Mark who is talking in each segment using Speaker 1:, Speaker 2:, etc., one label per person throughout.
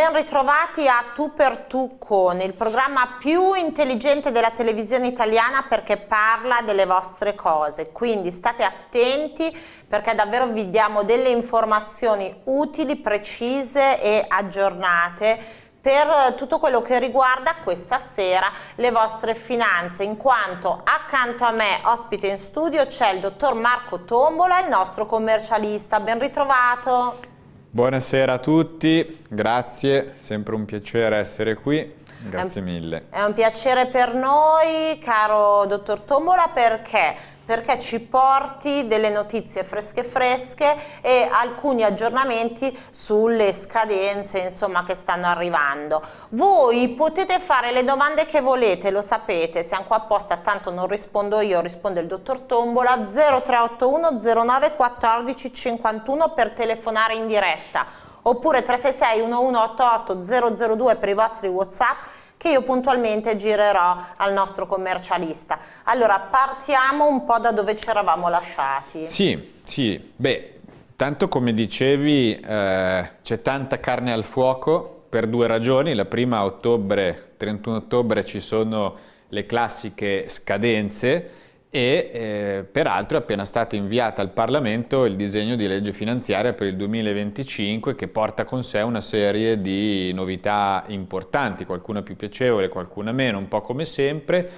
Speaker 1: ben ritrovati a Tu per Tu con il programma più intelligente della televisione italiana perché parla delle vostre cose, quindi state attenti perché davvero vi diamo delle informazioni utili, precise e aggiornate per tutto quello che riguarda questa sera le vostre finanze, in quanto accanto a me, ospite in studio, c'è il dottor Marco Tombola, il nostro commercialista. Ben ritrovato.
Speaker 2: Buonasera a tutti, grazie, sempre un piacere essere qui. Grazie mille.
Speaker 1: È un piacere per noi, caro dottor Tombola, perché perché ci porti delle notizie fresche fresche e alcuni aggiornamenti sulle scadenze insomma, che stanno arrivando. Voi potete fare le domande che volete, lo sapete, siamo qua apposta, tanto non rispondo io, risponde il dottor Tombola 0381 09 14 51 per telefonare in diretta oppure 366 1188 002 per i vostri whatsapp che io puntualmente girerò al nostro commercialista. Allora, partiamo un po' da dove ci eravamo lasciati.
Speaker 2: Sì, sì, beh, tanto come dicevi eh, c'è tanta carne al fuoco per due ragioni. La prima, ottobre, 31 ottobre, ci sono le classiche scadenze, e eh, peraltro è appena stato inviato al Parlamento il disegno di legge finanziaria per il 2025 che porta con sé una serie di novità importanti, qualcuna più piacevole, qualcuna meno, un po' come sempre,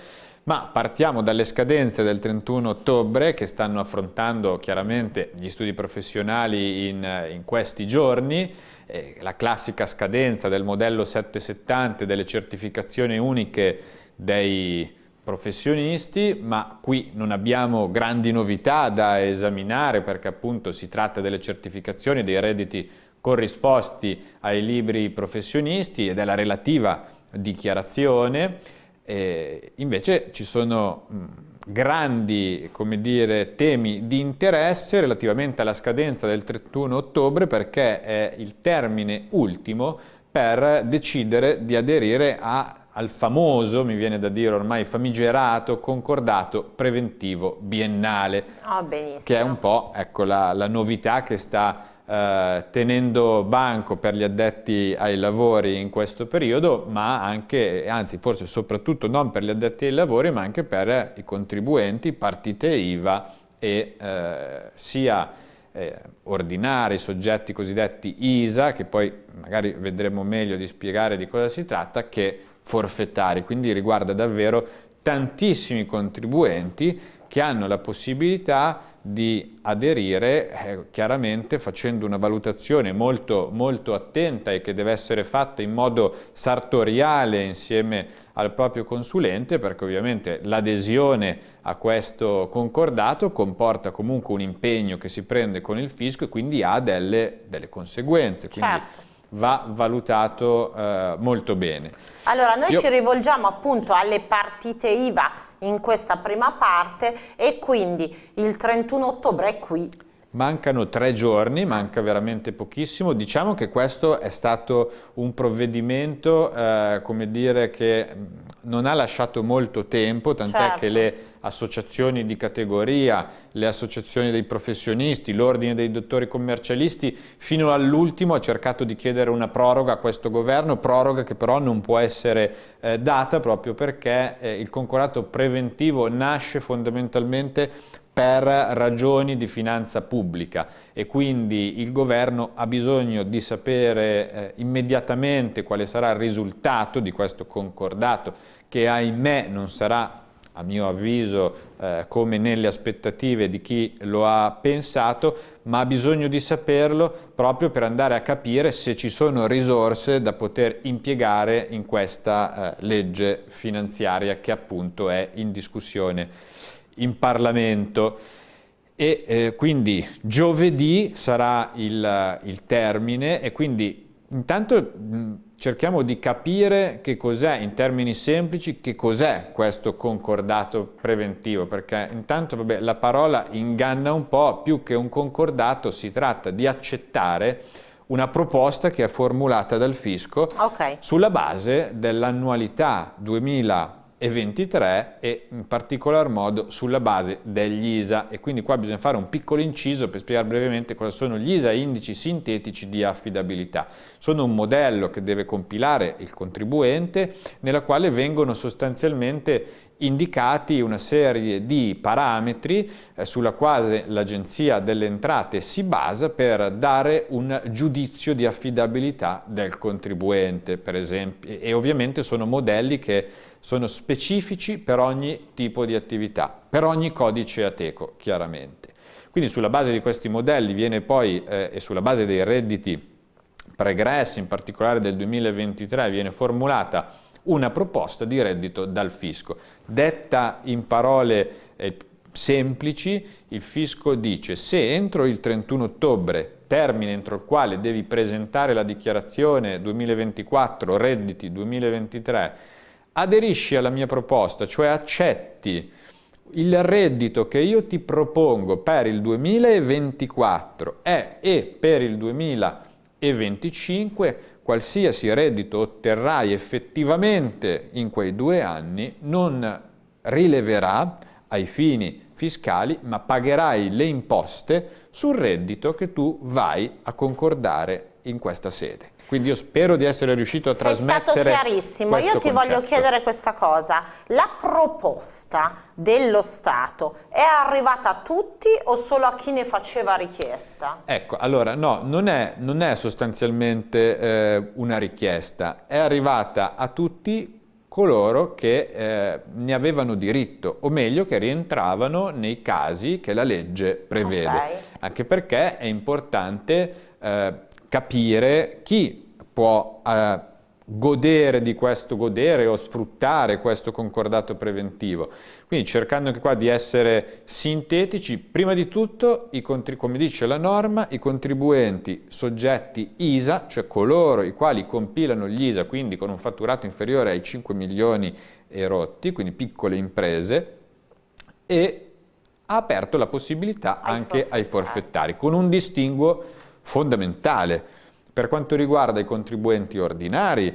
Speaker 2: ma partiamo dalle scadenze del 31 ottobre che stanno affrontando chiaramente gli studi professionali in, eh, in questi giorni, eh, la classica scadenza del modello 770 delle certificazioni uniche dei professionisti, ma qui non abbiamo grandi novità da esaminare perché appunto si tratta delle certificazioni dei redditi corrisposti ai libri professionisti e della relativa dichiarazione. E invece ci sono grandi dire, temi di interesse relativamente alla scadenza del 31 ottobre perché è il termine ultimo per decidere di aderire a al famoso, mi viene da dire ormai famigerato, concordato preventivo biennale,
Speaker 1: oh, che
Speaker 2: è un po' ecco, la, la novità che sta eh, tenendo banco per gli addetti ai lavori in questo periodo, ma anche, anzi forse soprattutto non per gli addetti ai lavori, ma anche per i contribuenti, partite IVA e eh, sia eh, ordinari, soggetti cosiddetti ISA, che poi magari vedremo meglio di spiegare di cosa si tratta, che forfettari, quindi riguarda davvero tantissimi contribuenti che hanno la possibilità di aderire eh, chiaramente facendo una valutazione molto, molto attenta e che deve essere fatta in modo sartoriale insieme al proprio consulente perché ovviamente l'adesione a questo concordato comporta comunque un impegno che si prende con il fisco e quindi ha delle, delle conseguenze. Quindi, certo va valutato eh, molto bene.
Speaker 1: Allora noi Io... ci rivolgiamo appunto alle partite IVA in questa prima parte e quindi il 31 ottobre è qui.
Speaker 2: Mancano tre giorni, manca veramente pochissimo. Diciamo che questo è stato un provvedimento, eh, come dire, che mm, non ha lasciato molto tempo, tant'è certo. che le associazioni di categoria, le associazioni dei professionisti, l'ordine dei dottori commercialisti, fino all'ultimo ha cercato di chiedere una proroga a questo governo, proroga che però non può essere eh, data proprio perché eh, il concordato preventivo nasce fondamentalmente per ragioni di finanza pubblica e quindi il governo ha bisogno di sapere eh, immediatamente quale sarà il risultato di questo concordato che ahimè non sarà a mio avviso eh, come nelle aspettative di chi lo ha pensato, ma ha bisogno di saperlo proprio per andare a capire se ci sono risorse da poter impiegare in questa eh, legge finanziaria che appunto è in discussione in Parlamento. E eh, quindi giovedì sarà il, il, termine e quindi intanto... Mh, cerchiamo di capire che cos'è, in termini semplici, che cos'è questo concordato preventivo, perché intanto vabbè, la parola inganna un po', più che un concordato si tratta di accettare una proposta che è formulata dal fisco okay. sulla base dell'annualità 2020 e 23 e in particolar modo sulla base degli ISA e quindi qua bisogna fare un piccolo inciso per spiegare brevemente cosa sono gli ISA indici sintetici di affidabilità. Sono un modello che deve compilare il contribuente nella quale vengono sostanzialmente indicati una serie di parametri eh, sulla quale l'Agenzia delle Entrate si basa per dare un giudizio di affidabilità del contribuente, per esempio, e ovviamente sono modelli che sono specifici per ogni tipo di attività, per ogni codice ateco, chiaramente. Quindi sulla base di questi modelli viene poi, eh, e sulla base dei redditi pregressi, in particolare del 2023, viene formulata una proposta di reddito dal fisco. Detta in parole eh, semplici, il fisco dice se entro il 31 ottobre, termine entro il quale devi presentare la dichiarazione 2024 redditi 2023, aderisci alla mia proposta, cioè accetti il reddito che io ti propongo per il 2024 è e per il 2025 qualsiasi reddito otterrai effettivamente in quei due anni non rileverà ai fini fiscali ma pagherai le imposte sul reddito che tu vai a concordare in questa sede. Quindi io spero di essere riuscito a Sei trasmettere È stato chiarissimo. Io ti concetto. voglio chiedere
Speaker 1: questa cosa. La proposta dello Stato è arrivata a tutti o solo a chi ne faceva richiesta?
Speaker 2: Ecco, allora no, non è, non è sostanzialmente eh, una richiesta. È arrivata a tutti coloro che eh, ne avevano diritto, o meglio che rientravano nei casi che la legge prevede. Okay. Anche perché è importante eh, capire chi può eh, godere di questo godere o sfruttare questo concordato preventivo. Quindi cercando anche qua di essere sintetici, prima di tutto, come dice la norma, i contribuenti soggetti ISA, cioè coloro i quali compilano gli ISA, quindi con un fatturato inferiore ai 5 milioni erotti, quindi piccole imprese, e ha aperto la possibilità ai anche forfettari. ai forfettari, con un distinguo fondamentale per quanto riguarda i contribuenti ordinari,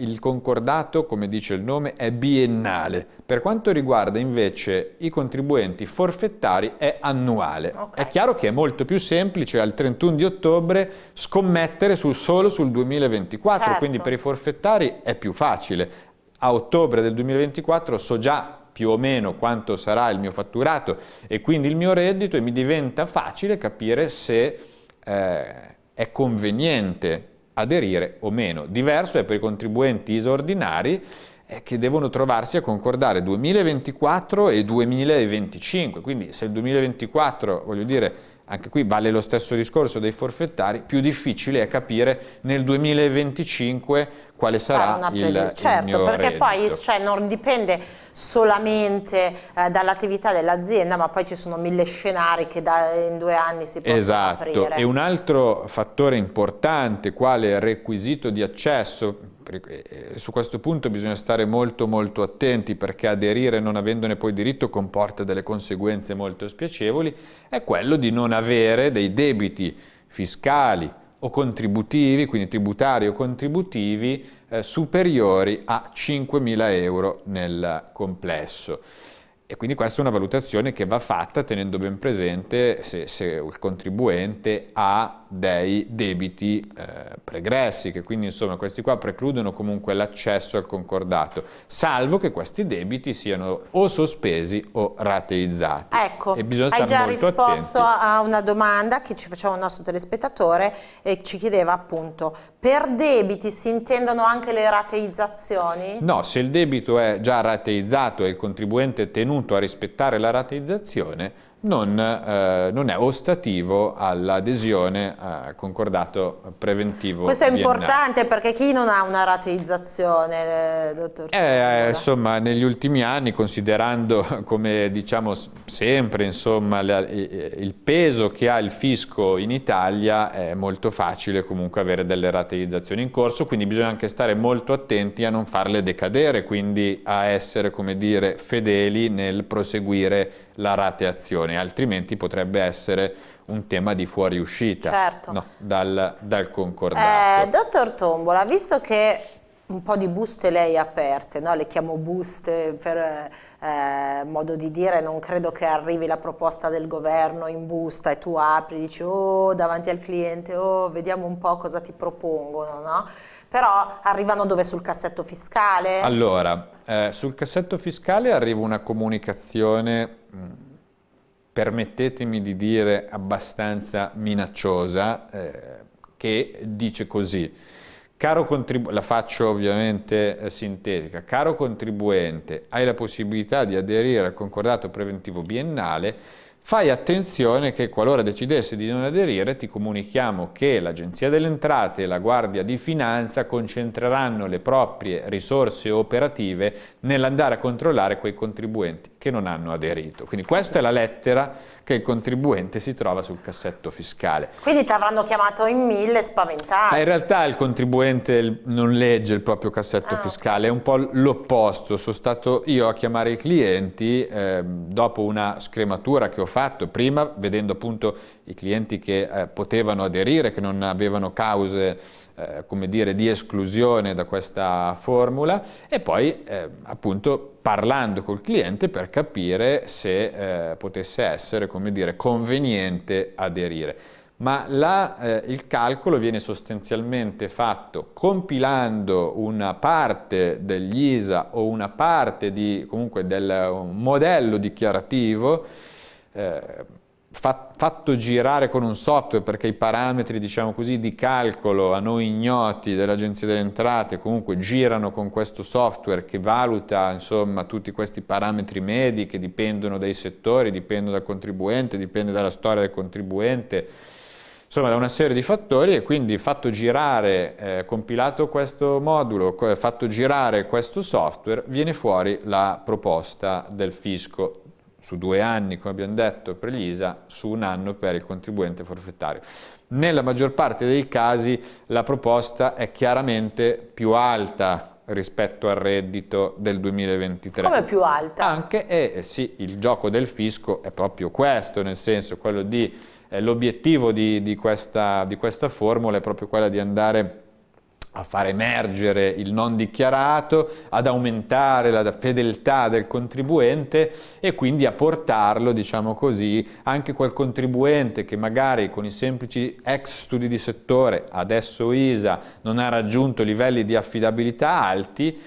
Speaker 2: il concordato, come dice il nome, è biennale. Per quanto riguarda invece i contribuenti forfettari è annuale. Okay. È chiaro che è molto più semplice al 31 di ottobre scommettere sul, solo sul 2024, certo. quindi per i forfettari è più facile. A ottobre del 2024 so già più o meno quanto sarà il mio fatturato e quindi il mio reddito e mi diventa facile capire se... Eh, è conveniente aderire o meno. Diverso è per i contribuenti isordinari eh, che devono trovarsi a concordare 2024 e 2025, quindi se il 2024, voglio dire, anche qui vale lo stesso discorso dei forfettari, più difficile è capire nel 2025 quale sarà il, certo, il perché poi cioè,
Speaker 1: non dipende solamente eh, dall'attività dell'azienda, ma poi ci sono mille scenari che da, in due anni si possono esatto. aprire. Esatto, e un
Speaker 2: altro fattore importante, quale requisito di accesso, eh, eh, su questo punto bisogna stare molto molto attenti perché aderire non avendone poi diritto comporta delle conseguenze molto spiacevoli, è quello di non avere dei debiti fiscali, o contributivi, quindi tributari o contributivi, eh, superiori a 5.000 euro nel complesso. E quindi questa è una valutazione che va fatta tenendo ben presente se, se il contribuente ha dei debiti eh, pregressi, che quindi insomma questi qua precludono comunque l'accesso al concordato, salvo che questi debiti siano o sospesi o rateizzati.
Speaker 1: Ecco, e bisogna hai già risposto attenti. a una domanda che ci faceva un nostro telespettatore e ci chiedeva appunto, per debiti si intendono anche le rateizzazioni?
Speaker 2: No, se il debito è già rateizzato e il contribuente è tenuto a rispettare la rateizzazione, non, eh, non, è ostativo all'adesione a eh, concordato preventivo. Questo è biennale. importante
Speaker 1: perché chi non ha una rateizzazione, eh, dottor?
Speaker 2: Eh, eh, insomma, negli ultimi anni, considerando come diciamo sempre insomma, la, il peso che ha il fisco in Italia, è molto facile comunque avere delle rateizzazioni in corso, quindi bisogna anche stare molto attenti a non farle decadere, quindi a essere come dire, fedeli nel proseguire la rateazione, altrimenti potrebbe essere un tema di fuoriuscita certo. no, dal, dal, concordato.
Speaker 1: Eh, dottor Tombola, visto che un po' di buste lei ha aperte, no? le chiamo buste per eh, modo di dire, non credo che arrivi la proposta del governo in busta e tu apri, dici oh davanti al cliente, oh vediamo un po' cosa ti propongono, no? però arrivano dove sul cassetto fiscale?
Speaker 2: Allora, eh, sul cassetto fiscale arriva una comunicazione permettetemi di dire abbastanza minacciosa, eh, che dice così. la faccio ovviamente eh, sintetica. Caro contribuente, hai la possibilità di aderire al concordato preventivo biennale, fai attenzione che qualora decidessi di non aderire ti comunichiamo che l'Agenzia delle Entrate e la Guardia di Finanza concentreranno le proprie risorse operative nell'andare a controllare quei contribuenti che non hanno aderito. Quindi questa è la lettera che il contribuente si trova sul cassetto fiscale.
Speaker 1: Quindi ti avranno chiamato in mille spaventati.
Speaker 2: Ma in realtà il contribuente non legge il proprio cassetto ah. fiscale, è un po' l'opposto. Sono stato io a chiamare i clienti eh, dopo una scrematura che ho fatto, prima vedendo appunto i clienti che eh, potevano aderire, che non avevano cause eh, come dire, di esclusione da questa formula e poi eh, appunto parlando col cliente per capire se eh, potesse essere come dire, conveniente aderire. Ma là, eh, il calcolo viene sostanzialmente fatto compilando una parte degli ISA o una parte di, comunque del un modello dichiarativo eh, fatto girare con un software perché i parametri diciamo così, di calcolo a noi ignoti dell'agenzia delle entrate comunque girano con questo software che valuta insomma, tutti questi parametri medi che dipendono dai settori, dipendono dal contribuente, dipende dalla storia del contribuente, insomma da una serie di fattori e quindi fatto girare, eh, compilato questo modulo, fatto girare questo software viene fuori la proposta del fisco su due anni, come abbiamo detto, per l'ISA, su un anno per il contribuente forfettario. Nella maggior parte dei casi la proposta è chiaramente più alta rispetto al reddito del 2023. Come più alta? Anche, e eh, eh, sì, il gioco del fisco è proprio questo, nel senso quello di, eh, l'obiettivo di, di, questa, di questa formula è proprio quella di andare a far emergere il non dichiarato, ad aumentare la fedeltà del contribuente e quindi a portarlo, diciamo così, anche quel contribuente che magari con i semplici ex studi di settore, adesso ISA, non ha raggiunto livelli di affidabilità alti,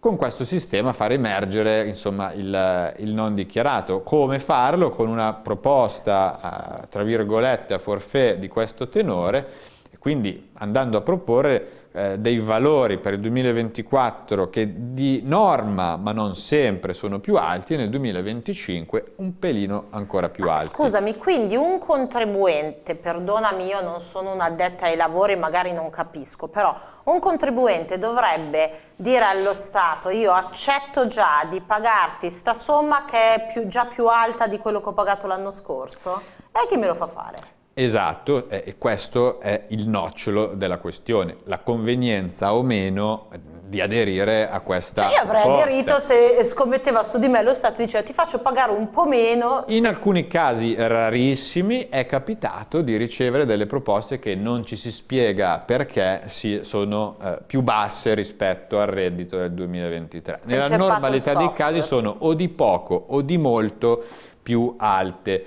Speaker 2: con questo sistema far emergere insomma, il, il, non dichiarato. Come farlo? Con una proposta, eh, tra virgolette, a forfè di questo tenore, quindi andando a proporre eh, dei valori per il 2024 che di norma, ma non sempre, sono più alti e nel 2025 un pelino ancora più alti.
Speaker 1: Scusami, quindi un contribuente, perdonami io non sono un'addetta ai lavori, magari non capisco, però un contribuente dovrebbe dire allo Stato io accetto già di pagarti sta somma che è più, già più alta di quello che ho pagato l'anno scorso? E chi me lo fa fare?
Speaker 2: Esatto, e questo è il nocciolo della questione, la convenienza o meno di aderire a questa cioè io avrei posta. aderito
Speaker 1: se scommetteva su di me lo Stato diceva ti faccio pagare un po' meno.
Speaker 2: In se... alcuni casi rarissimi è capitato di ricevere delle proposte che non ci si spiega perché si sono eh, più basse rispetto al reddito del 2023. Se Nella normalità dei casi sono o di poco o di molto più alte.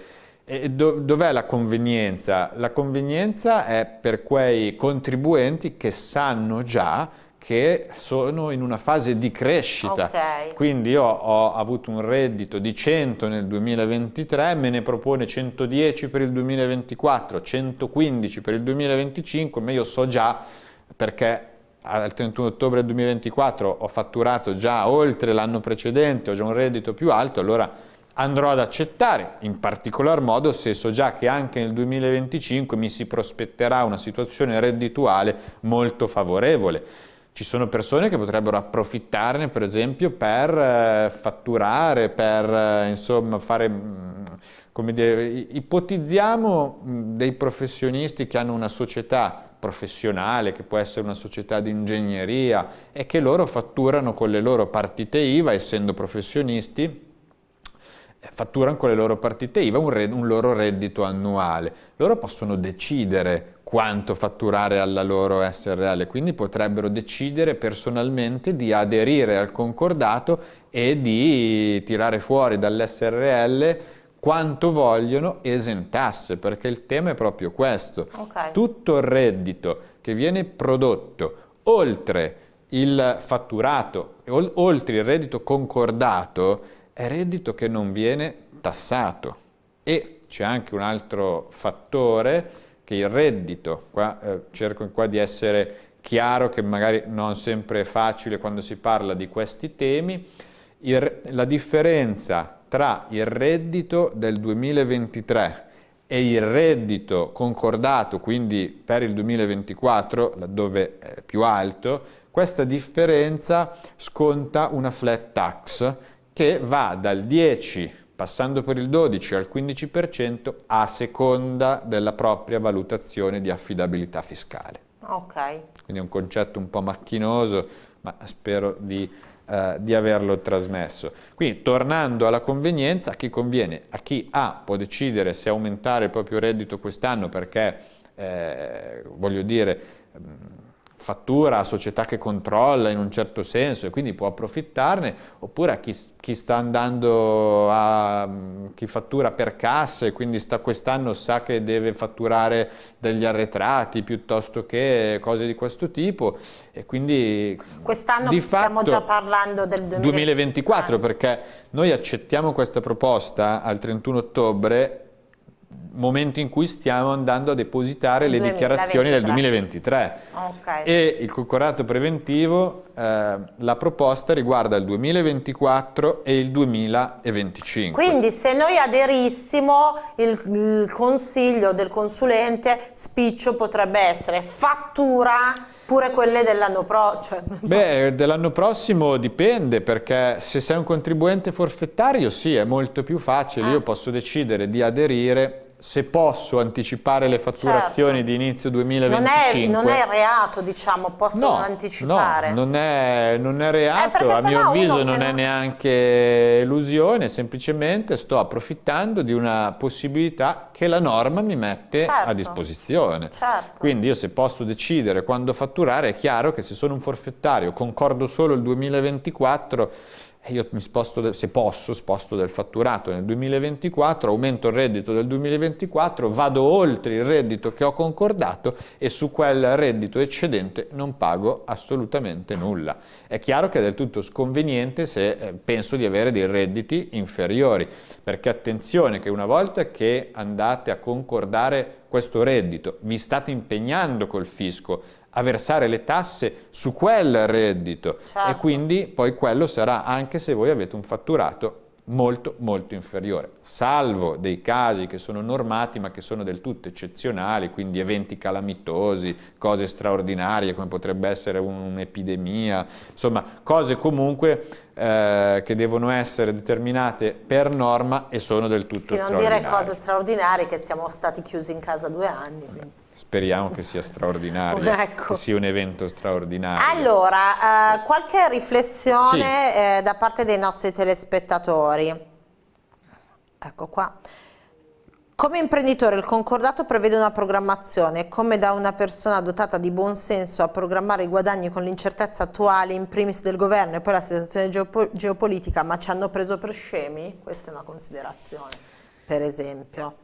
Speaker 2: E do, dov'è la convenienza? La convenienza è per quei contribuenti che sanno già che sono in una fase di crescita. Okay. Quindi io ho avuto un reddito di 100 nel 2023, me ne propone 110 per il 2024, 115 per il 2025, ma io so già perché al 31 ottobre 2024 ho fatturato già oltre l'anno precedente, ho già un reddito più alto, allora andrò ad accettare, in particolar modo se so già che anche nel 2025 mi si prospetterà una situazione reddituale molto favorevole. Ci sono persone che potrebbero approfittarne, per esempio, per eh, fatturare, per eh, insomma fare, mm, come dire, ipotizziamo mm, dei professionisti che hanno una società professionale, che può essere una società di ingegneria e che loro fatturano con le loro partite IVA, essendo professionisti, fatturano con le loro partite IVA un, red, un, loro reddito annuale. Loro possono decidere quanto fatturare alla loro SRL, quindi potrebbero decidere personalmente di aderire al concordato e di tirare fuori dall'SRL quanto vogliono esentasse, perché il tema è proprio questo. Okay. Tutto il reddito che viene prodotto oltre il fatturato, oltre il reddito concordato, è reddito che non viene tassato e c'è anche un altro fattore che il reddito, qua, eh, cerco qua di essere chiaro che magari non sempre è facile quando si parla di questi temi, il, la differenza tra il reddito del 2023 e il reddito concordato, quindi per il 2024, laddove è più alto, questa differenza sconta una flat tax che va dal 10 passando per il 12 al 15% a seconda della propria valutazione di affidabilità fiscale. Ok. Quindi è un concetto un po' macchinoso, ma spero di, eh, di, averlo trasmesso. Quindi tornando alla convenienza, a chi conviene? A chi A può decidere se aumentare il proprio reddito quest'anno perché, eh, voglio dire, fattura a società che controlla in un certo senso e quindi può approfittarne, oppure a chi, chi sta andando a chi fattura per casse e quindi quest'anno sa che deve fatturare degli arretrati piuttosto che cose di questo tipo e quindi
Speaker 1: quest'anno stiamo già parlando del
Speaker 2: 2024, 2024 perché noi accettiamo questa proposta al 31 ottobre momento in cui stiamo andando a depositare le 2023. dichiarazioni del 2023.
Speaker 1: Okay. E
Speaker 2: il concordato preventivo, eh, la proposta riguarda il 2024 e il 2025.
Speaker 1: Quindi se noi aderissimo, il, il consiglio del consulente spiccio potrebbe essere fattura pure quelle dell'anno prossimo? cioè.
Speaker 2: Beh, dell'anno prossimo dipende, perché se sei un contribuente forfettario sì, è molto più facile, ah. io posso decidere di aderire se posso anticipare le fatturazioni certo. di inizio 2025... Non è, non è
Speaker 1: reato, diciamo, posso no, anticipare.
Speaker 2: No, non è, non è reato, eh, a mio avviso non è neanche illusione, semplicemente sto approfittando di una possibilità che la norma mi mette certo. a disposizione. Certo. Quindi io se posso decidere quando fatturare, è chiaro che se sono un forfettario, concordo solo il 2024 io mi sposto, se posso, sposto del fatturato nel 2024, aumento il reddito del 2024, vado oltre il reddito che ho concordato e su quel reddito eccedente non pago assolutamente nulla. È chiaro che è del tutto sconveniente se eh, penso di avere dei redditi inferiori, perché attenzione che una volta che andate a concordare questo reddito, vi state impegnando col fisco a versare le tasse su quel reddito certo. e quindi poi quello sarà anche se voi avete un fatturato molto molto inferiore, salvo dei casi che sono normati ma che sono del tutto eccezionali, quindi eventi calamitosi, cose straordinarie come potrebbe essere un'epidemia, insomma cose comunque eh, che devono essere determinate per norma e sono del tutto sì, straordinarie. Non dire cose
Speaker 1: straordinarie che siamo stati chiusi in casa due anni. Quindi.
Speaker 2: Speriamo che sia straordinario, ecco. che sia un evento straordinario.
Speaker 1: Allora, eh, qualche riflessione sì. eh, da parte dei nostri telespettatori. Ecco qua. Come imprenditore il concordato prevede una programmazione, come da una persona dotata di buon senso a programmare i guadagni con l'incertezza attuale in primis del governo e poi la situazione geop geopolitica, ma ci hanno preso per scemi? Questa è una considerazione, per esempio.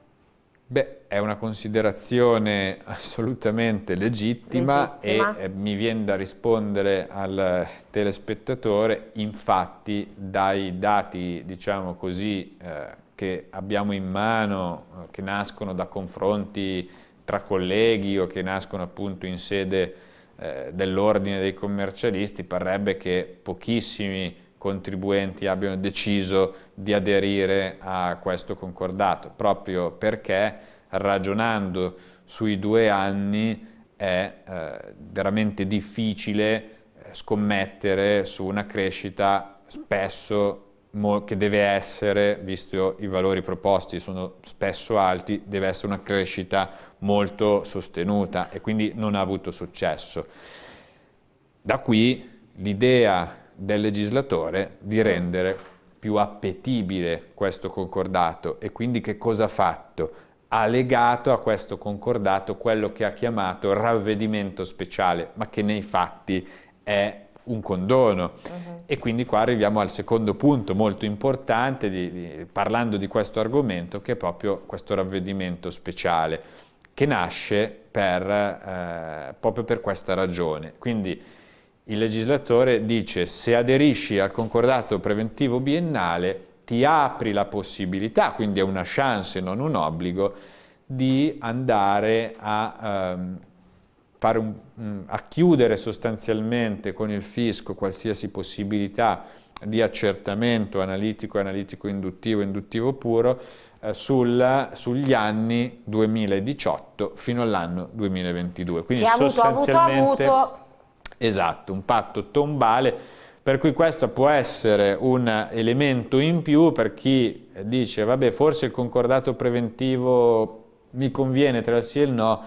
Speaker 2: Beh, è una considerazione assolutamente legittima, legittima. e mi viene da rispondere al telespettatore, infatti dai dati, diciamo così, eh, che abbiamo in mano, eh, che nascono da confronti tra colleghi o che nascono appunto in sede eh, dell'ordine dei commercialisti, parrebbe che pochissimi contribuenti abbiano deciso di aderire a questo concordato, proprio perché ragionando sui due anni è eh, veramente difficile scommettere su una crescita spesso che deve essere, visto i valori proposti sono spesso alti, deve essere una crescita molto sostenuta e quindi non ha avuto successo. Da qui l'idea del legislatore di rendere più appetibile questo concordato e quindi che cosa ha fatto? Ha legato a questo concordato quello che ha chiamato ravvedimento speciale, ma che nei fatti è un condono. Uh-huh. E quindi qua arriviamo al secondo punto molto importante di, di, parlando di questo argomento che è proprio questo ravvedimento speciale che nasce per, eh, proprio per questa ragione. Quindi il legislatore dice se aderisci al concordato preventivo biennale ti apri la possibilità, quindi è una chance, non un obbligo, di andare a ehm, un, mm, a chiudere sostanzialmente con il fisco qualsiasi possibilità di accertamento analitico, analitico induttivo, induttivo puro eh, sul, sugli anni 2018 fino all'anno 2022. Quindi che avuto, sostanzialmente avuto, avuto. Esatto, un patto tombale per cui questo può essere un elemento in più per chi dice vabbè forse il concordato preventivo mi conviene tra il sì e il no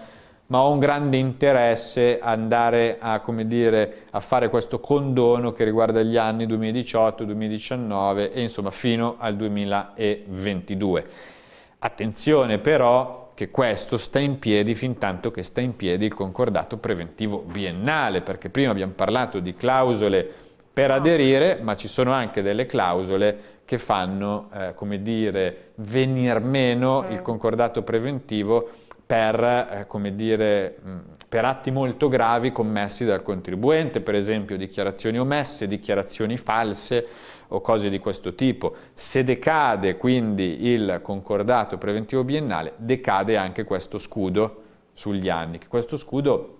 Speaker 2: ma ho un grande interesse andare a, dire, a fare questo condono che riguarda gli anni 2018, 2019 e insomma fino al 2022. Attenzione però che questo sta in piedi fin tanto che sta in piedi il concordato preventivo biennale, perché prima abbiamo parlato di clausole per aderire, ma ci sono anche delle clausole che fanno, eh, come dire, venir meno il mm. concordato preventivo per, eh, come dire, mm, per atti molto gravi commessi dal contribuente, per esempio dichiarazioni omesse, dichiarazioni false o cose di questo tipo. Se decade quindi il concordato preventivo biennale, decade anche questo scudo sugli anni. Questo scudo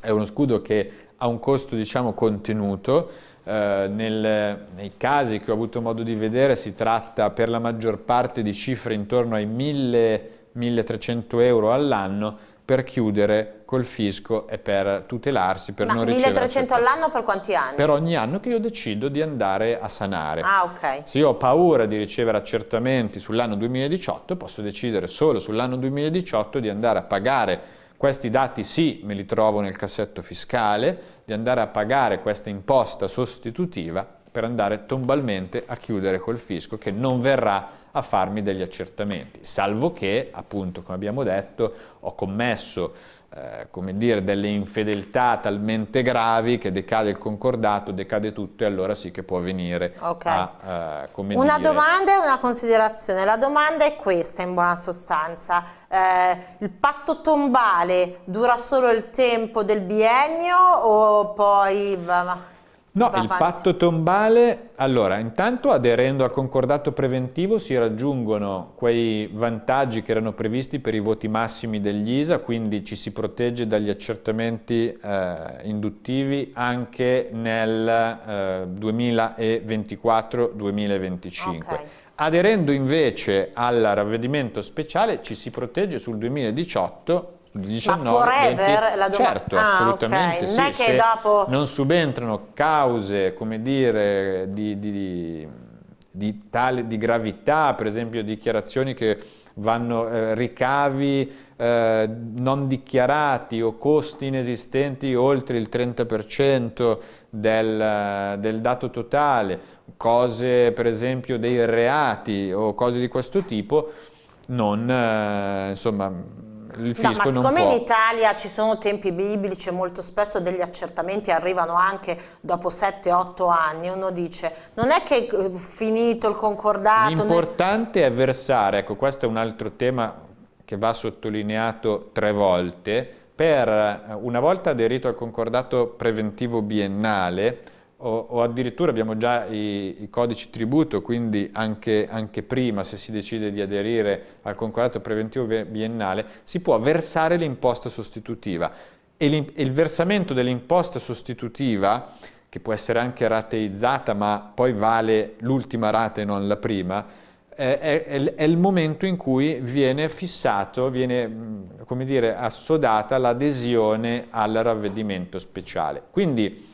Speaker 2: è uno scudo che ha un costo diciamo contenuto, eh, nel, nei casi che ho avuto modo di vedere si tratta per la maggior parte di cifre intorno ai 1000 1300 euro all'anno per chiudere col fisco e per tutelarsi, per Ma non ricevere... 1300
Speaker 1: all'anno per quanti anni? Per ogni anno che io
Speaker 2: decido di andare a sanare.
Speaker 1: Ah, ok. Se
Speaker 2: io ho paura di ricevere accertamenti sull'anno 2018, posso decidere solo sull'anno 2018 di andare a pagare questi dati sì, me li trovo nel cassetto fiscale, di andare a pagare questa imposta sostitutiva per andare tombalmente a chiudere col fisco che non verrà a farmi degli accertamenti, salvo che, appunto, come abbiamo detto, ho commesso eh, come dire, delle infedeltà talmente gravi che decade il concordato, decade tutto e allora sì che può venire okay. a, eh, come Una dire... domanda
Speaker 1: e una considerazione. La domanda è questa in buona sostanza. Eh, il patto tombale dura solo il tempo del biennio o poi... No, il patto
Speaker 2: tombale, allora, intanto aderendo al concordato preventivo si raggiungono quei vantaggi che erano previsti per i voti massimi degli ISA, quindi ci si protegge dagli accertamenti eh, induttivi anche nel eh, 2024-2025. Okay. Aderendo invece al ravvedimento speciale ci si protegge sul 2018 19, Ma forever 20, la domanda? Certo, ah, assolutamente. Okay. Sì, non è che dopo... Non subentrano cause, come dire, di, di, di, tale, di gravità, per esempio dichiarazioni che vanno eh, ricavi eh, non dichiarati o costi inesistenti oltre il 30% del, del, dato totale, cose per esempio dei reati o cose di questo tipo, non eh, insomma il fisco no, ma siccome può... in
Speaker 1: Italia ci sono tempi biblici e molto spesso degli accertamenti arrivano anche dopo 7-8 anni, uno dice non è che è eh, finito il concordato...
Speaker 2: L'importante ne... è versare, ecco questo è un altro tema che va sottolineato tre volte, per eh, una volta aderito al concordato preventivo biennale o, o addirittura abbiamo già i, i codici tributo, quindi anche, anche, prima se si decide di aderire al concordato preventivo biennale, si può versare l'imposta sostitutiva e, e il versamento dell'imposta sostitutiva che può essere anche rateizzata, ma poi vale l'ultima rata e non la prima, è, è, è, il momento in cui viene fissato, viene come dire, assodata l'adesione al ravvedimento speciale. Quindi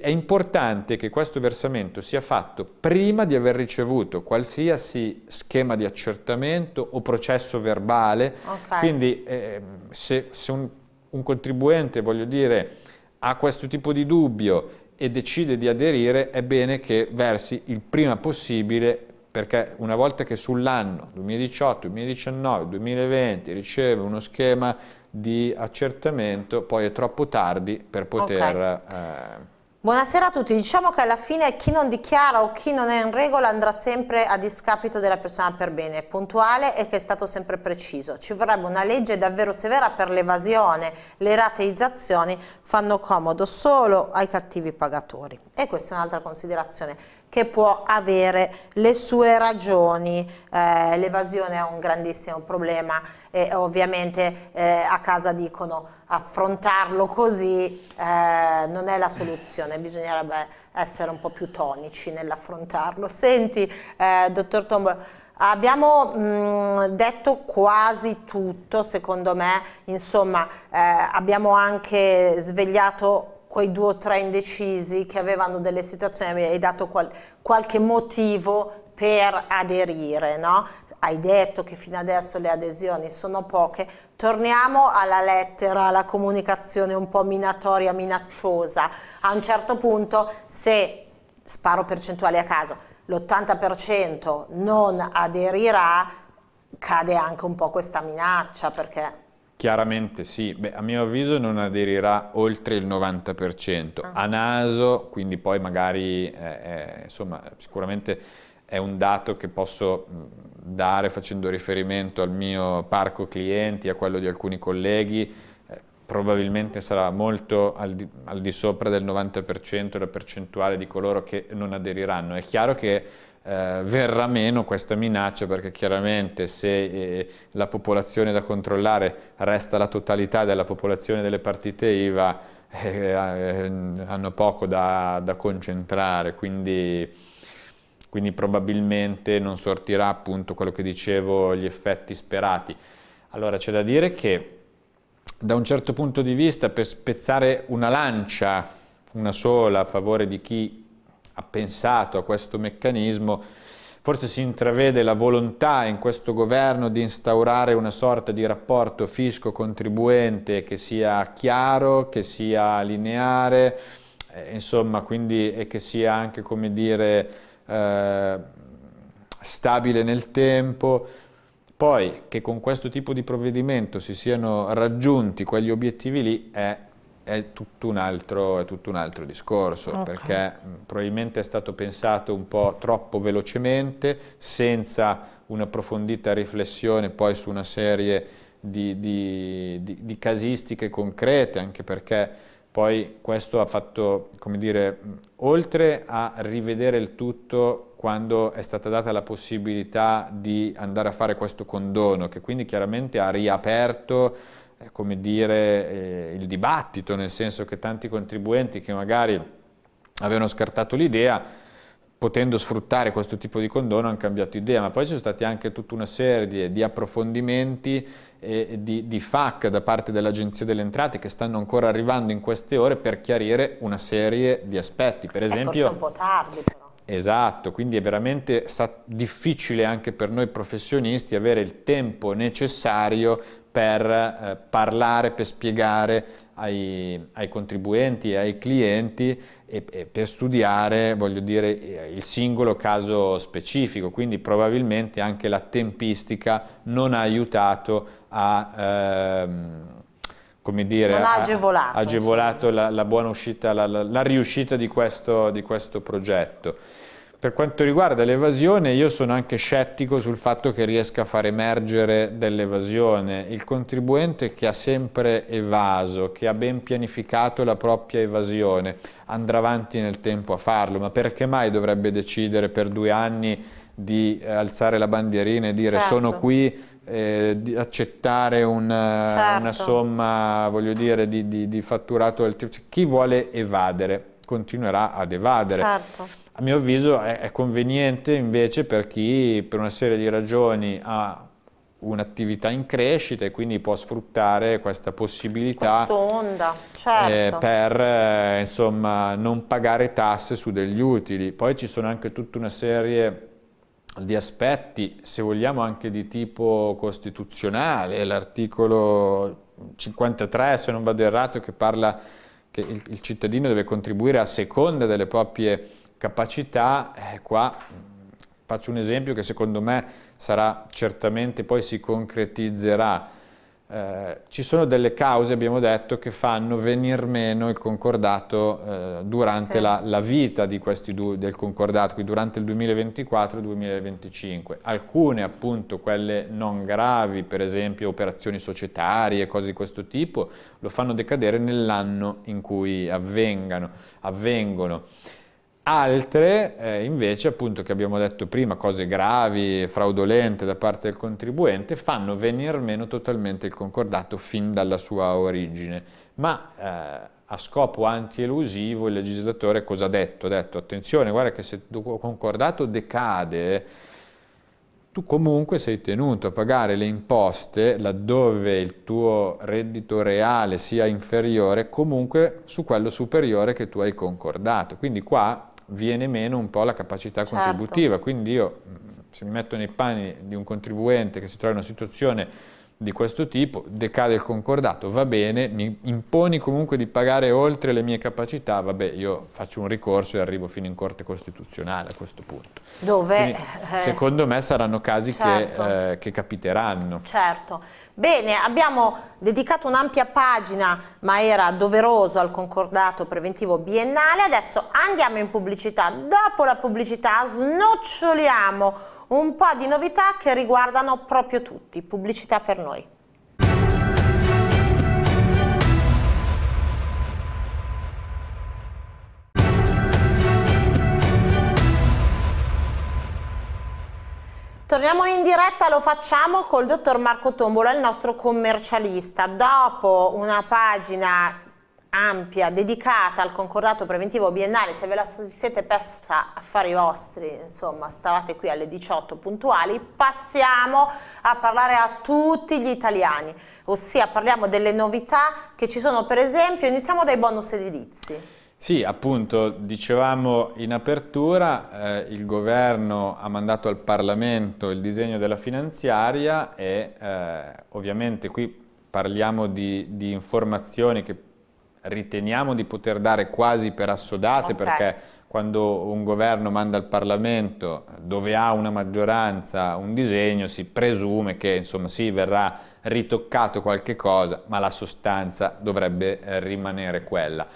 Speaker 2: è importante che questo versamento sia fatto prima di aver ricevuto qualsiasi schema di accertamento o processo verbale. Okay. Quindi eh, se, se un, un, contribuente, voglio dire, ha questo tipo di dubbio e decide di aderire, è bene che versi il prima possibile perché una volta che sull'anno 2018, 2019, 2020 riceve uno schema di accertamento, poi è troppo tardi per poter... Okay. Eh,
Speaker 1: Buonasera a tutti, diciamo che alla fine chi non dichiara o chi non è in regola andrà sempre a discapito della persona per bene, puntuale e che è stato sempre preciso. Ci vorrebbe una legge davvero severa per l'evasione, le rateizzazioni fanno comodo solo ai cattivi pagatori. E questa è un'altra considerazione che può avere le sue ragioni. Eh, l'evasione è un grandissimo problema e ovviamente eh, a casa dicono affrontarlo così eh, non è la soluzione, bisognerebbe essere un po' più tonici nell'affrontarlo. Senti, eh, dottor Tombo, Abbiamo mh, mm, detto quasi tutto, secondo me, insomma eh, abbiamo anche svegliato quei due o tre indecisi che avevano delle situazioni, hai dato qual qualche motivo per aderire, no? hai detto che fino adesso le adesioni sono poche, torniamo alla lettera, alla comunicazione un po' minatoria, minacciosa. A un certo punto, se sparo percentuali a caso, l'80% non aderirà, cade anche un po' questa minaccia perché...
Speaker 2: Chiaramente sì, Beh, a mio avviso non aderirà oltre il 90%. Ah. A naso, quindi poi magari, eh, eh, insomma, sicuramente è un dato che posso mm, dare facendo riferimento al mio parco clienti, a quello di alcuni colleghi, eh, probabilmente sarà molto al di, al di sopra del 90% la percentuale di coloro che non aderiranno. È chiaro che eh, verrà meno questa minaccia perché chiaramente se eh, la popolazione da controllare resta la totalità della popolazione delle partite IVA eh, eh, hanno poco da, da concentrare quindi, quindi, probabilmente non sortirà appunto quello che dicevo gli effetti sperati allora c'è da dire che da un certo punto di vista per spezzare una lancia una sola a favore di chi ha pensato a questo meccanismo, forse si intravede la volontà in questo governo di instaurare una sorta di rapporto fisco-contribuente che sia chiaro, che sia lineare, eh, insomma, quindi e che sia anche, come dire, eh, stabile nel tempo. Poi che con questo tipo di provvedimento si siano raggiunti quegli obiettivi lì è è tutto un altro, tutto un altro discorso, okay. perché probabilmente è stato pensato un po' troppo velocemente, senza un'approfondita riflessione poi su una serie di, di, di, di, casistiche concrete, anche perché poi questo ha fatto, come dire, oltre a rivedere il tutto quando è stata data la possibilità di andare a fare questo condono, che quindi chiaramente ha riaperto come dire, eh, il dibattito, nel senso che tanti contribuenti che magari avevano scartato l'idea, potendo sfruttare questo tipo di condono, hanno cambiato idea, ma poi ci sono stati anche tutta una serie di, approfondimenti e di, di, FAC da parte dell'Agenzia delle Entrate che stanno ancora arrivando in queste ore per chiarire una serie di aspetti. Per esempio, è un
Speaker 1: po' tardi però.
Speaker 2: Esatto, quindi è veramente difficile anche per noi professionisti avere il tempo necessario per eh, parlare, per spiegare ai, ai, contribuenti e ai clienti e, e per studiare, voglio dire, eh, il singolo caso specifico, quindi probabilmente anche la tempistica non ha aiutato a... Ehm, come dire, non ha agevolato, ha agevolato la, la, buona uscita, la, la, la riuscita di questo, di questo progetto. Per quanto riguarda l'evasione, io sono anche scettico sul fatto che riesca a far emergere dell'evasione. Il contribuente che ha sempre evaso, che ha ben pianificato la propria evasione, andrà avanti nel tempo a farlo, ma perché mai dovrebbe decidere per due anni di eh, alzare la bandierina e dire certo. sono qui, eh, di accettare eh, una, certo. una somma, voglio dire, di, di, di fatturato del Chi vuole evadere continuerà ad evadere. Certo a mio avviso è, è conveniente invece per chi per una serie di ragioni ha un'attività in crescita e quindi può sfruttare questa possibilità
Speaker 1: onda, certo. eh, per
Speaker 2: eh, insomma, non pagare tasse su degli utili. Poi ci sono anche tutta una serie di aspetti, se vogliamo anche di tipo costituzionale, l'articolo 53 se non vado errato che parla che il, il cittadino deve contribuire a seconda delle proprie capacità, eh, qua mm, faccio un esempio che secondo me sarà certamente poi si concretizzerà. Eh, ci sono delle cause, abbiamo detto, che fanno venir meno il concordato eh, durante sì. la, la, vita due, del concordato, quindi durante il 2024 e 2025. Alcune, appunto, quelle non gravi, per esempio operazioni societarie, cose di questo tipo, lo fanno decadere nell'anno in cui avvengano, avvengono. Altre eh, invece, appunto, che abbiamo detto prima, cose gravi, fraudolente da parte del contribuente, fanno venir meno totalmente il concordato fin dalla sua origine. Ma eh, a scopo antielusivo il legislatore cosa ha detto? Ha detto, attenzione, guarda che se il concordato decade, tu comunque sei tenuto a pagare le imposte laddove il tuo reddito reale sia inferiore, comunque su quello superiore che tu hai concordato. Quindi qua viene meno un po' la capacità certo. contributiva, quindi io se mi metto nei panni di un contribuente che si trova in una situazione di questo tipo, decade il concordato, va bene, mi imponi comunque di pagare oltre le mie capacità, vabbè, io faccio un ricorso e arrivo fino in Corte Costituzionale a questo punto.
Speaker 1: Dove? Quindi, eh, secondo
Speaker 2: me saranno casi certo. che, eh, che capiteranno.
Speaker 1: Certo. Bene, abbiamo dedicato un'ampia pagina, ma era doveroso al concordato preventivo biennale, adesso andiamo in pubblicità, dopo la pubblicità snoccioliamo un po' di novità che riguardano proprio tutti, pubblicità per noi. Torniamo in diretta, lo facciamo col dottor Marco Tombolo, il nostro commercialista. Dopo una pagina ampia dedicata al concordato preventivo biennale, se ve la siete persa affari vostri, insomma, stavate qui alle 18 puntuali, passiamo a parlare a tutti gli italiani, ossia parliamo delle novità che ci sono per esempio, iniziamo dai bonus edilizi.
Speaker 2: Sì, appunto, dicevamo in apertura, eh, il governo ha mandato al Parlamento il disegno della finanziaria e eh, ovviamente qui parliamo di, di informazioni che riteniamo di poter dare quasi per assodate okay. perché quando un governo manda al Parlamento dove ha una maggioranza un disegno si presume che insomma sì verrà ritoccato qualche cosa ma la sostanza dovrebbe eh, rimanere quella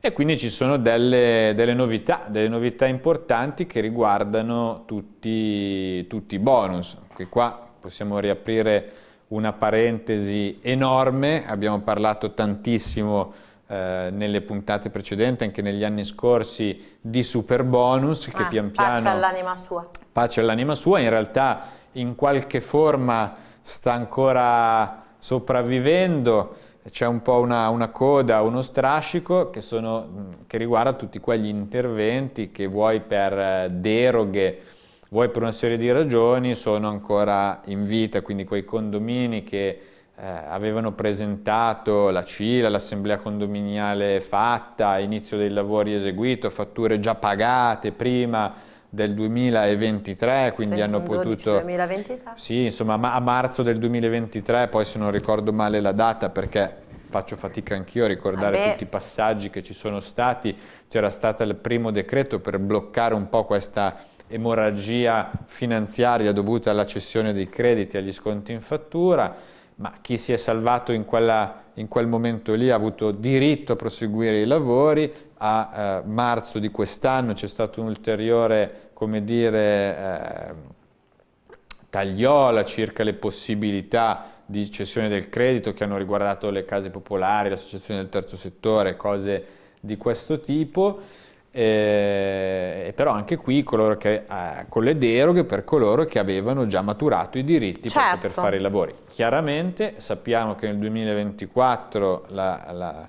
Speaker 2: e quindi ci sono delle, delle novità, delle novità importanti che riguardano tutti, tutti i bonus, che qua possiamo riaprire una parentesi enorme, abbiamo parlato tantissimo eh, nelle puntate precedenti, anche negli anni scorsi, di Super Bonus, che ah, pian piano... Pace all'anima sua. Pace all'anima sua, in realtà in qualche forma sta ancora sopravvivendo, c'è un po' una, una coda, uno strascico che, sono, che, riguarda tutti quegli interventi che vuoi per eh, deroghe, vuoi per una serie di ragioni, sono ancora in vita, quindi quei condomini che eh, avevano presentato la CILA, l'assemblea condominiale fatta, inizio dei lavori eseguito, fatture già pagate prima del 2023, quindi 31, hanno potuto... 12,
Speaker 1: 2023.
Speaker 2: Sì, insomma ma a marzo del 2023, poi se non ricordo male la data perché faccio fatica anch'io a ricordare Vabbè. tutti i passaggi che ci sono stati, c'era stato il primo decreto per bloccare un po' questa emorragia finanziaria dovuta alla cessione dei crediti e agli sconti in fattura, ma chi si è salvato in, quella, in quel momento lì ha avuto diritto a proseguire i lavori, a eh, marzo di quest'anno c'è stato un ulteriore, come dire, eh, tagliola circa le possibilità di cessione del credito che hanno riguardato le case popolari, l'associazione del terzo settore, cose di questo tipo. Eh, però anche qui che, eh, con le deroghe per coloro che avevano già maturato i diritti certo. per poter certo. fare i lavori. Chiaramente sappiamo che nel 2024 la, la,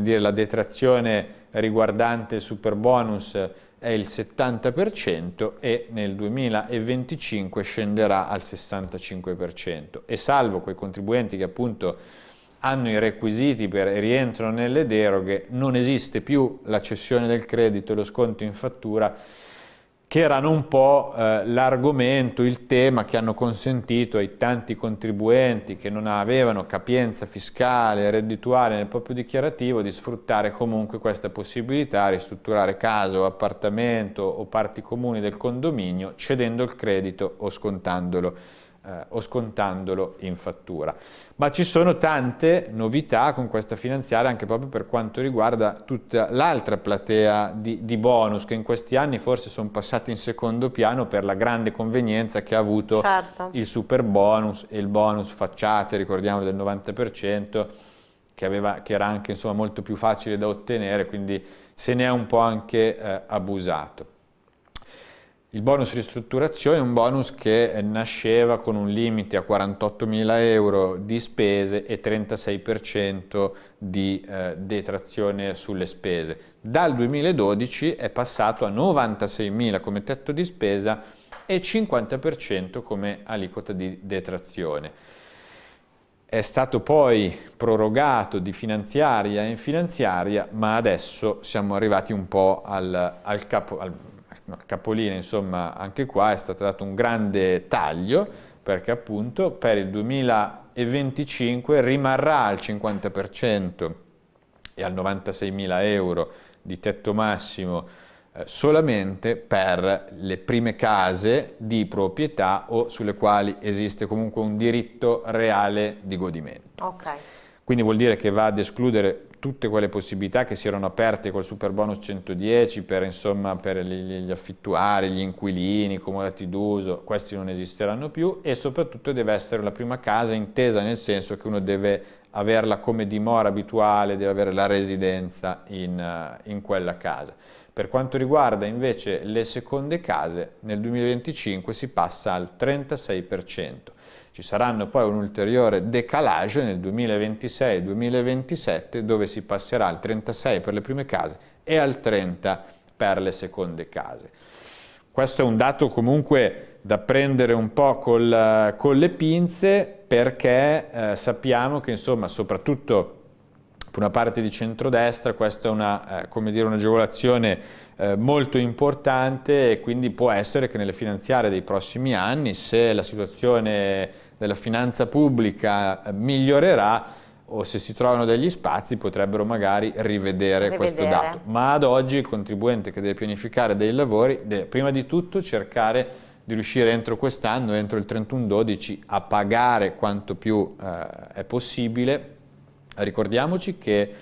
Speaker 2: dire, la detrazione riguardante il super bonus è il 70% e nel 2025 scenderà al 65% e salvo quei contribuenti che appunto hanno i requisiti per rientrano nelle deroghe, non esiste più la cessione del credito e lo sconto in fattura, che erano un po' eh, l'argomento, il tema che hanno consentito ai tanti contribuenti che non avevano capienza fiscale, reddituale nel proprio dichiarativo di sfruttare comunque questa possibilità, ristrutturare casa o appartamento o parti comuni del condominio cedendo il credito o scontandolo eh, o scontandolo in fattura. Ma ci sono tante novità con questa finanziaria anche proprio per quanto riguarda tutta l'altra platea di, di, bonus che in questi anni forse sono passati in secondo piano per la grande convenienza che ha avuto certo. il super bonus e il bonus facciate, ricordiamo del 90%, che, aveva, che era anche insomma, molto più facile da ottenere, quindi se ne è un po' anche eh, abusato. Il bonus ristrutturazione è un bonus che nasceva con un limite a 48.000 euro di spese e 36% di eh, detrazione sulle spese. Dal 2012 è passato a 96.000 come tetto di spesa e 50% come aliquota di detrazione. È stato poi prorogato di finanziaria in finanziaria, ma adesso siamo arrivati un po' al, al capo... Al, capolina insomma, anche qua è stato dato un grande taglio perché appunto per il 2025 rimarrà al 50% e al 96.000 euro di tetto massimo eh, solamente per le prime case di proprietà o sulle quali esiste comunque un diritto reale di godimento. Okay. Quindi vuol dire che va ad escludere tutte quelle possibilità che si erano aperte col super bonus 110 per, insomma, per gli affittuari, gli inquilini, i comodati d'uso, questi non esisteranno più e soprattutto deve essere la prima casa intesa nel senso che uno deve averla come dimora abituale, deve avere la residenza in, eh, in quella casa. Per quanto riguarda invece le seconde case, nel 2025 si passa al 36%. Ci saranno poi un ulteriore decalage nel 2026 2027 dove si passerà al 36 per le prime case e al 30 per le seconde case. Questo è un dato comunque da prendere un po' col, con le pinze perché eh, sappiamo che insomma soprattutto per una parte di centrodestra questa è una, eh, un'agevolazione eh, molto importante e quindi può essere che nelle finanziarie dei prossimi anni, se la situazione della finanza pubblica eh, migliorerà, o se si trovano degli spazi potrebbero magari rivedere, rivedere, questo dato. Ma ad oggi il contribuente che deve pianificare dei lavori deve prima di tutto cercare di riuscire entro quest'anno, entro il 31-12, a pagare quanto più eh, è possibile. Ricordiamoci che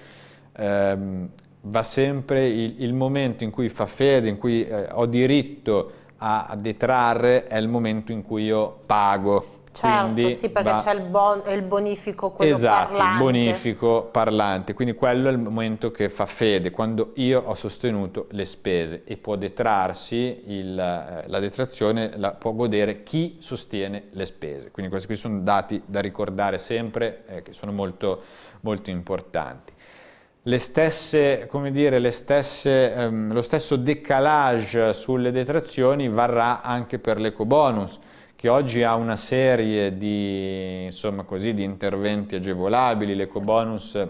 Speaker 2: ehm, va sempre il, il, momento in cui fa fede, in cui eh, ho diritto a, a, detrarre, è il momento in cui io pago. Certo, Quindi sì, perché va... c'è il,
Speaker 1: bon, il, bonifico, quello esatto, parlante. Esatto, bonifico
Speaker 2: parlante. Quindi quello è il momento che fa fede, quando io ho sostenuto le spese e può detrarsi il, eh, la detrazione, la può godere chi sostiene le spese. Quindi questi qui sono dati da ricordare sempre, eh, che sono molto, molto importanti le stesse, come dire, le stesse, ehm, lo stesso decalage sulle detrazioni varrà anche per l'ecobonus, che oggi ha una serie di, così, di interventi agevolabili, l'ecobonus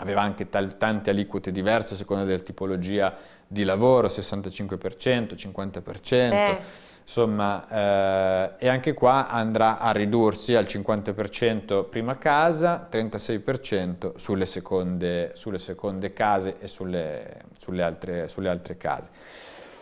Speaker 2: aveva anche tante aliquote diverse a seconda della tipologia di lavoro, 65%, 50%. Sì. Insomma, eh, e anche qua andrà a ridursi al 50% prima casa, 36% sulle seconde, sulle seconde, case e sulle, sulle, altre, sulle altre case.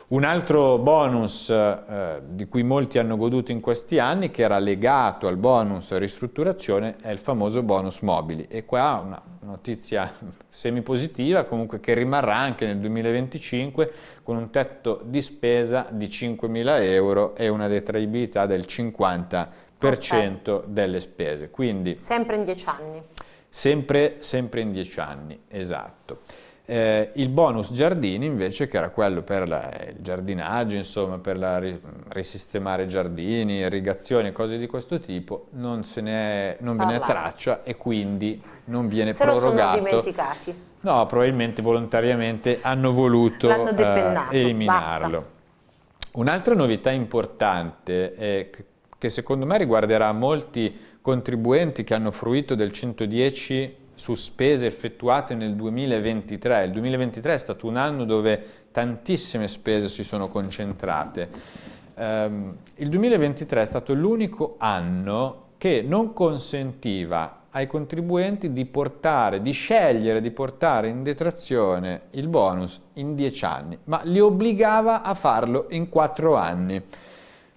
Speaker 2: Un altro bonus eh, di cui molti hanno goduto in questi anni, che era legato al bonus ristrutturazione, è il famoso bonus mobili. E qua una notizia semipositiva, comunque che rimarrà anche nel 2025 con un tetto di spesa di 5.000 euro e una detraibilità del 50% okay. delle spese. Quindi,
Speaker 1: sempre in 10 anni.
Speaker 2: Sempre, sempre in 10 anni, esatto. Eh, il bonus giardini invece, che era quello per la, il giardinaggio, insomma, per la, risistemare giardini, irrigazioni, cose di questo tipo, non, se ne è, non ve ne è traccia e quindi non viene se prorogato. Se lo sono dimenticati. No, probabilmente volontariamente hanno voluto eh, eliminarlo. Un'altra novità importante eh, che secondo me riguarderà molti contribuenti che hanno fruito del 110 su spese effettuate nel 2023. Il 2023 è stato un anno dove tantissime spese si sono concentrate. Um, il 2023 è stato l'unico anno che non consentiva ai contribuenti di portare, di scegliere di portare in detrazione il bonus in 10 anni, ma li obbligava a farlo in 4 anni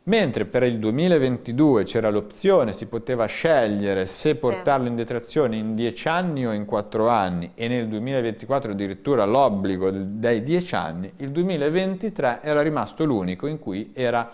Speaker 2: mentre per il 2022 c'era l'opzione, si poteva scegliere se portarlo in detrazione in 10 anni o in 4 anni e nel 2024 addirittura l'obbligo dei 10 anni, il 2023 era rimasto l'unico in cui era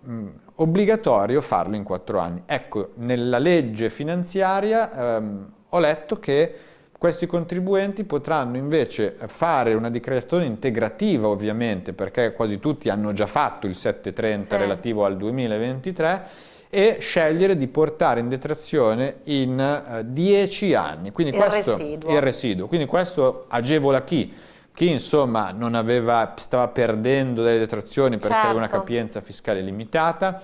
Speaker 2: mh, mm, obbligatorio farlo in 4 anni. Ecco, nella legge finanziaria ehm, ho letto che questi contribuenti potranno invece fare una dichiarazione integrativa ovviamente perché quasi tutti hanno già fatto il 730 sì. relativo al 2023 e scegliere di portare in detrazione in 10 eh, anni. Quindi il, questo, residuo. il residuo. Quindi questo agevola chi? chi insomma non aveva, stava perdendo delle detrazioni perché certo. aveva una certo. capienza fiscale limitata,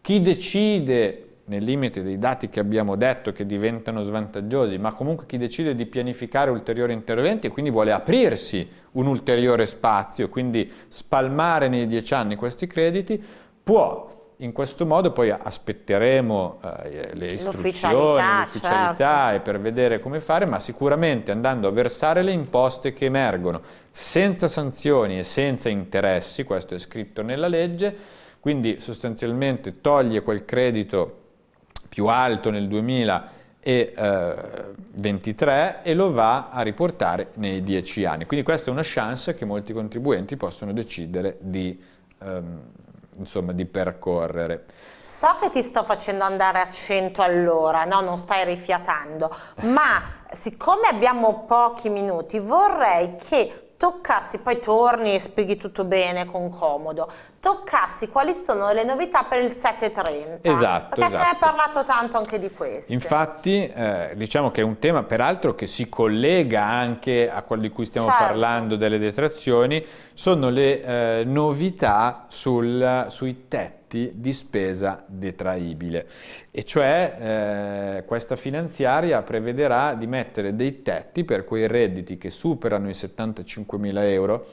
Speaker 2: chi decide nel limite dei dati che abbiamo detto che diventano svantaggiosi, ma comunque chi decide di pianificare ulteriori interventi e quindi vuole aprirsi un ulteriore spazio, quindi spalmare nei dieci anni questi crediti, può in questo modo poi aspetteremo eh, le istruzioni, l'ufficialità, l'ufficialità certo. per vedere come fare, ma sicuramente andando a versare le imposte che emergono senza sanzioni e senza interessi, questo è scritto nella legge, quindi sostanzialmente toglie quel credito più alto nel 2023 e lo va a riportare nei 10 anni. Quindi questa è una chance che molti contribuenti possono decidere di, ehm, insomma, di percorrere.
Speaker 1: So che ti sto facendo andare a 100 all'ora, no? non stai rifiatando, ma siccome abbiamo pochi minuti vorrei che toccassi, poi torni e spieghi tutto bene con comodo, toccassi quali sono le novità per il 7.30. Esatto. Perché esatto. se ne è esatto. parlato tanto anche di questo.
Speaker 2: Infatti, eh, diciamo che è un tema peraltro che si collega anche a quello di cui stiamo certo. parlando delle detrazioni, sono le eh, novità sul, sui tetti di spesa detraibile e cioè eh, questa finanziaria prevederà di mettere dei tetti per quei redditi che superano i 75 mila euro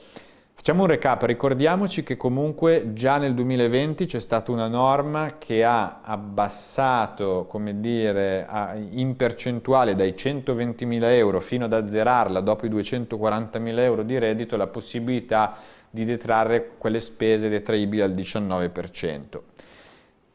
Speaker 2: Facciamo un recap, ricordiamoci che comunque già nel 2020 c'è stata una norma che ha abbassato, come dire, in percentuale dai 120.000 euro fino ad azzerarla dopo i 240.000 euro di reddito la possibilità di detrarre quelle spese detraibili al 19%,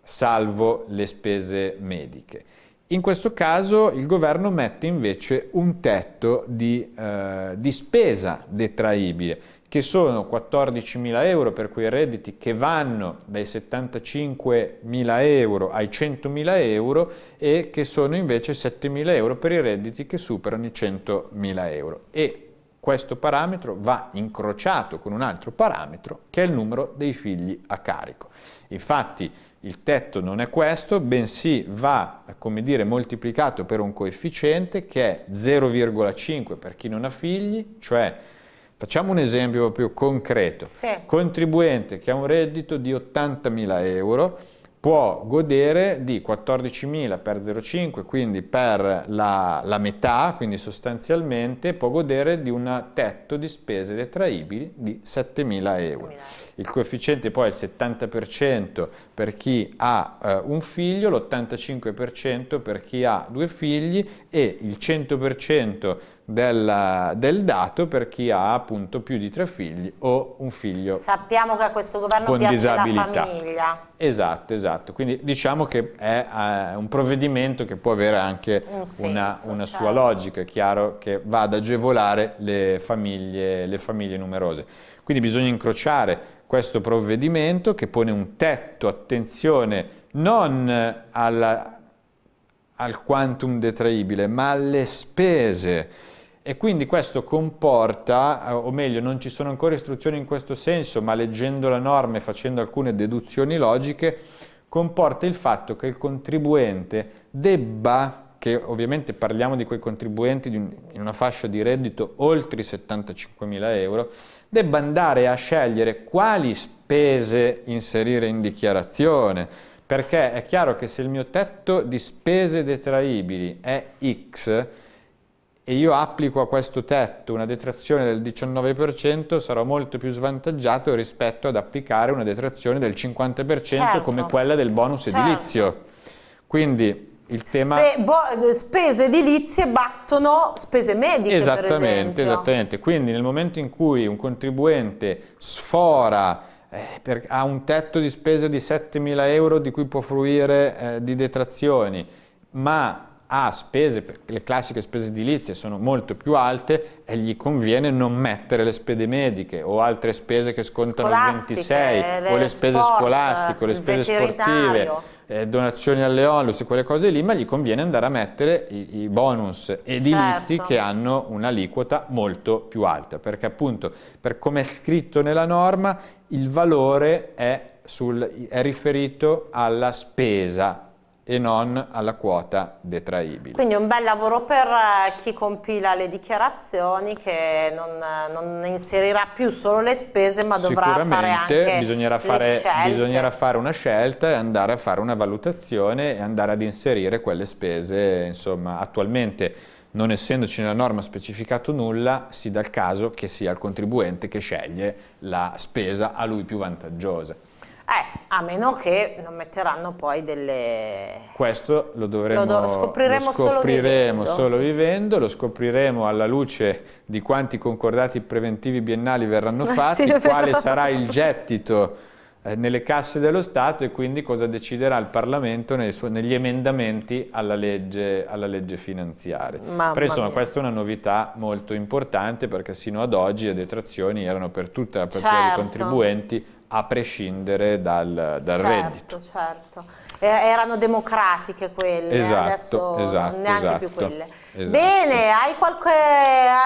Speaker 2: salvo le spese mediche. In questo caso il governo mette invece un tetto di, eh, di spesa detraibile che sono 14.000 euro per quei redditi che vanno dai 75.000 euro ai 100.000 euro e che sono invece 7.000 euro per i redditi che superano i 100.000 euro. E questo parametro va incrociato con un altro parametro che è il numero dei figli a carico. Infatti il tetto non è questo, bensì va, come dire, moltiplicato per un coefficiente che è 0,5 per chi non ha figli, cioè Facciamo un esempio proprio concreto. Sì. Contribuente che ha un reddito di 80.000 euro può godere di 14.000 per 0,5, quindi per la, la, metà, quindi sostanzialmente può godere di un tetto di spese detraibili di 7.000 euro. Il coefficiente poi è il 70% per chi ha eh, un figlio, l'85% per chi ha due figli e il 100% del, del, dato per chi ha appunto più di tre figli o un figlio
Speaker 1: Sappiamo che a questo governo con famiglia
Speaker 2: Esatto, esatto. Quindi diciamo che è eh, un provvedimento che può avere anche un senso, una, una certo. sua logica, è chiaro che va ad agevolare le famiglie, le famiglie numerose. Quindi bisogna incrociare questo provvedimento che pone un tetto, attenzione, non alla, al quantum detraibile, ma alle spese e quindi questo comporta, eh, o meglio non ci sono ancora istruzioni in questo senso, ma leggendo la norma e facendo alcune deduzioni logiche, comporta il fatto che il contribuente debba, che ovviamente parliamo di quei contribuenti in una fascia di reddito oltre i 75.000 euro, debba andare a scegliere quali spese inserire in dichiarazione, perché è chiaro che se il mio tetto di spese detraibili è X, e io applico a questo tetto una detrazione del 19%, sarò molto più svantaggiato rispetto ad applicare una detrazione del 50% certo. come quella del bonus certo. edilizio. Quindi il tema...
Speaker 1: Spe spese edilizie battono spese mediche, Esattamente, esattamente.
Speaker 2: Quindi nel momento in cui un contribuente sfora eh, per, ha un tetto di spesa di 7.000 euro di cui può fruire eh, di detrazioni, ma ha spese, le classiche spese edilizie sono molto più alte e gli conviene non mettere le spese mediche o altre spese che scontano il 26 le, o le spese sport, scolastiche o le spese sportive, eh, donazioni alle onlus e quelle cose lì, ma gli conviene andare a mettere i, i bonus edilizi certo. che hanno un'aliquota molto più alta, perché appunto per come è scritto nella norma il valore è, sul, è riferito alla spesa e non alla quota detraibile.
Speaker 1: Quindi un bel lavoro per eh, chi compila le dichiarazioni che non, eh, non inserirà più solo le spese ma dovrà fare anche bisognerà fare, bisognerà
Speaker 2: fare una scelta e andare a fare una valutazione e andare ad inserire quelle spese insomma attualmente non essendoci nella norma specificato nulla, si dà il caso che sia il contribuente che sceglie la spesa a lui più vantaggiosa.
Speaker 1: Eh, a meno che non metteranno poi delle...
Speaker 2: Questo lo dovremo... Lo do scopriremo, lo scopriremo solo, vivendo. solo, vivendo. lo scopriremo alla luce di quanti concordati preventivi biennali verranno fatti, sì, quale sarà il gettito eh, nelle casse dello Stato e quindi cosa deciderà il Parlamento negli emendamenti alla legge, alla legge finanziaria. Mamma Però insomma mia. questa è una novità molto importante perché sino ad oggi le detrazioni erano per tutta la partita certo. dei contribuenti a prescindere dal, dal certo, reddito.
Speaker 1: Certo, eh, erano democratiche quelle, eh, esatto, adesso esatto, neanche esatto, più quelle. Esatto. Bene, hai qualche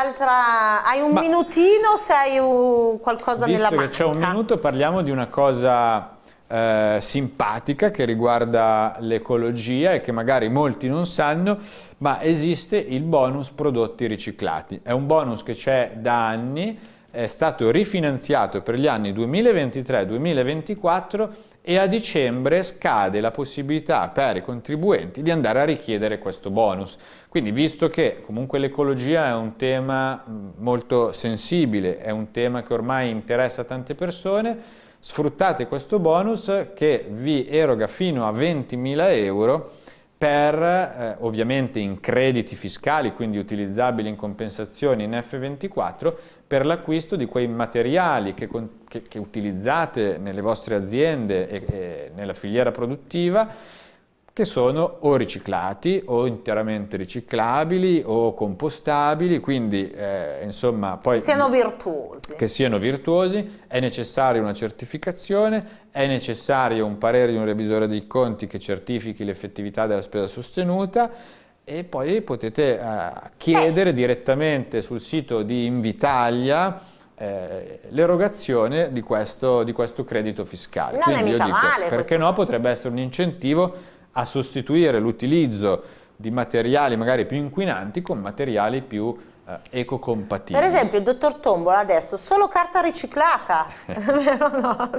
Speaker 1: altra... hai un Ma, minutino se hai qualcosa nella mano?
Speaker 2: c'è un minuto parliamo di una cosa... Eh, simpatica che riguarda l'ecologia e che magari molti non sanno, ma esiste il bonus prodotti riciclati. È un bonus che c'è da anni, è stato rifinanziato per gli anni 2023-2024 e a dicembre scade la possibilità per i contribuenti di andare a richiedere questo bonus. Quindi visto che comunque l'ecologia è un tema molto sensibile, è un tema che ormai interessa tante persone, sfruttate questo bonus che vi eroga fino a 20.000 euro per eh, ovviamente in crediti fiscali, quindi utilizzabili in compensazioni in F24, per l'acquisto di quei materiali che, che, che, utilizzate nelle vostre aziende e, e nella filiera produttiva che sono o riciclati o interamente riciclabili o compostabili, quindi eh, insomma poi... Che siano
Speaker 1: virtuosi.
Speaker 2: Che siano virtuosi, è necessaria una certificazione, è necessario un parere di un revisore dei conti che certifichi l'effettività della spesa sostenuta, e poi potete eh, chiedere direttamente sul sito di Invitalia eh, l'erogazione di questo, di questo, credito fiscale. Non Quindi è mica dico, male. Perché questo. no potrebbe essere un incentivo a sostituire l'utilizzo di materiali magari più inquinanti con materiali più eh, ecocompatibili. Per esempio
Speaker 1: il dottor Tombola adesso solo carta riciclata, vero no?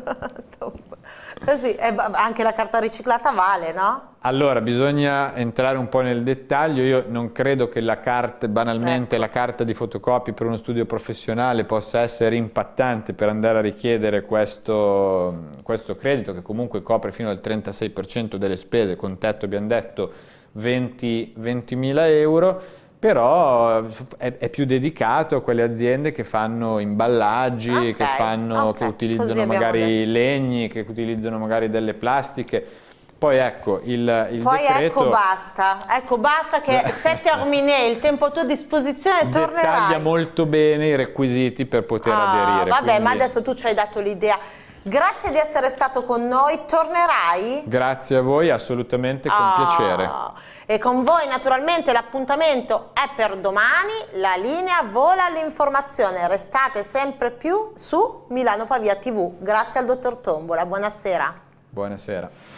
Speaker 1: Così, eh, anche la carta riciclata vale, no?
Speaker 2: Allora, bisogna entrare un po' nel dettaglio. Io non credo che la carta, banalmente, ecco. la carta di fotocopie per uno studio professionale possa essere impattante per andare a richiedere questo, questo credito, che comunque copre fino al 36% delle spese, con tetto, abbiamo detto, 20.000 20 euro però è, è, più dedicato a quelle aziende che fanno imballaggi, okay, che, fanno, okay. che, utilizzano magari detto. legni, che utilizzano magari delle plastiche. Poi ecco il, il Poi ecco, decreto... ecco
Speaker 1: basta, ecco basta che se Ormine, il tempo a tua disposizione tornerà. Dettaglia
Speaker 2: molto bene i requisiti per poter ah, aderire. Vabbè, quindi... ma adesso
Speaker 1: tu ci hai dato l'idea Grazie di essere stato con noi, tornerai?
Speaker 2: Grazie a voi, assolutamente con oh. piacere.
Speaker 1: E con voi naturalmente l'appuntamento è per domani, la linea vola all'informazione, restate sempre più su Milano Pavia TV. Grazie al dottor Tombola, buonasera.
Speaker 2: Buonasera.